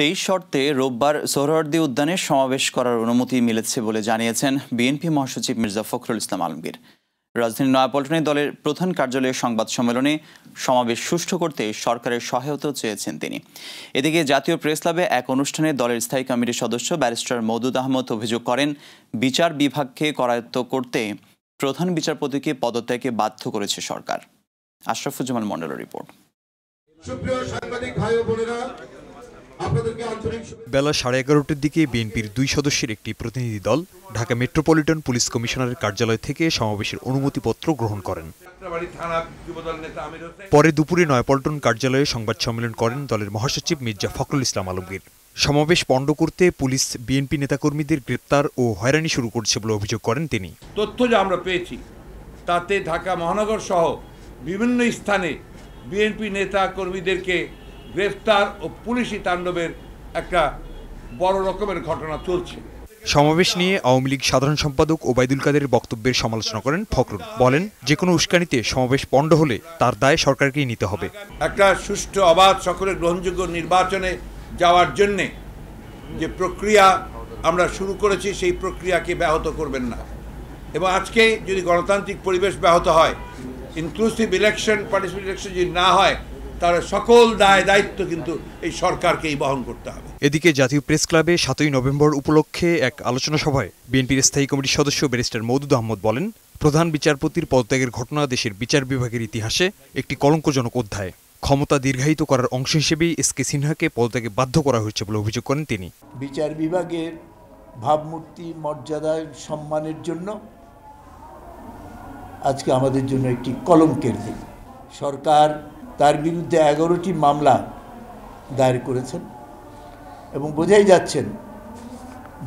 তেইশ শর্তে রোববার সোহরার্দি উদ্যানে সমাবেশ করার অনুমতি মিলেছে বলে জানিয়েছেন বিএনপি মহাসচিব মির্জা ফখরুল ইসলাম আলমগীর রাজধানীর নয়াপল্টনে দলের প্রধান কার্যালয়ে সংবাদ সম্মেলনে সমাবেশ সুষ্ঠু করতে সরকারের সহায়তা চেয়েছেন তিনি এদিকে জাতীয় প্রেস ক্লাবে এক অনুষ্ঠানে দলের স্থায়ী কমিটির সদস্য ব্যারিস্টার মৌদুদ আহমদ অভিযোগ করেন বিচার বিভাগকে করায়ত্ত করতে প্রধান বিচারপতিকে পদত্যাগে বাধ্য করেছে সরকার আশরাফুজ্জামান মন্ডলের রিপোর্ট বেলা সাড়ে এগারোটার দিকে বিএনপির দুই সদস্যের একটি প্রতিনিধি দল ঢাকা মেট্রোপলিটন পুলিশ কমিশনারের কার্যালয় থেকে সমাবেশের অনুমতিপত্র গ্রহণ করেন পরে দুপুরে নয়পল্টন কার্যালয়ে সংবাদ সম্মেলন করেন দলের মহাসচিব মির্জা ফখরুল ইসলাম আলমগীর সমাবেশ পণ্ড করতে পুলিশ বিএনপি নেতাকর্মীদের গ্রেপ্তার ও হয়রানি শুরু করছে বলে অভিযোগ করেন তিনি তথ্য যা আমরা পেয়েছি তাতে ঢাকা মহানগর সহ বিভিন্ন স্থানে বিএনপি নেতা কর্মীদেরকে গ্রেফতার ও পুলিশি তাণ্ডবের একটা বড় রকমের ঘটনা চলছে সমাবেশ নিয়ে আওয়ামী লীগ সাধারণ সম্পাদক ওবায়দুল কাদের বক্তব্যের সমালোচনা করেন ফখরুল বলেন যে কোনো উস্কানিতে সমাবেশ পণ্ড হলে তার দায় সরকারকেই নিতে হবে একটা সুষ্ঠু অবাধ সকলের গ্রহণযোগ্য নির্বাচনে যাওয়ার জন্যে যে প্রক্রিয়া আমরা শুরু করেছি সেই প্রক্রিয়াকে ব্যাহত করবেন না এবং আজকে যদি গণতান্ত্রিক পরিবেশ ব্যাহত হয় ইনক্লুসিভ ইলেকশন পার্টিসিপেট ইলেকশন যদি না হয় তারা সকল দায় দায়িত্ব কিন্তু এই সরকারকেই বহন করতে হবে এদিকে জাতীয় প্রেস ক্লাবে সাতই নভেম্বর উপলক্ষে এক আলোচনা সভায় বিএনপির স্থায়ী কমিটির সদস্য ব্যারিস্টার মৌদুদ আহমদ বলেন প্রধান বিচারপতির পদত্যাগের ঘটনা দেশের বিচার বিভাগের ইতিহাসে একটি কলঙ্কজনক অধ্যায় ক্ষমতা দীর্ঘায়িত করার অংশ হিসেবেই এস কে সিনহাকে পদত্যাগে বাধ্য করা হয়েছে বলে অভিযোগ করেন তিনি বিচার বিভাগের ভাবমূর্তি মর্যাদা সম্মানের জন্য আজকে আমাদের জন্য একটি কলঙ্কের দিন সরকার তার বিরুদ্ধে এগারোটি মামলা দায়ের করেছেন এবং বোঝাই যাচ্ছেন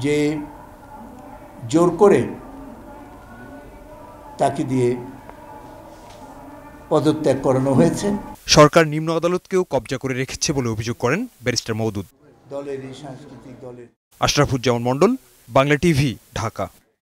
যে জোর করে তাকে দিয়ে পদত্যাগ করানো হয়েছে সরকার নিম্ন আদালতকেও কবজা করে রেখেছে বলে অভিযোগ করেন ব্যারিস্টার মৌদুদ দলের এই সাংস্কৃতিক দলের আশরাফুজ্জামান মণ্ডল বাংলা টিভি ঢাকা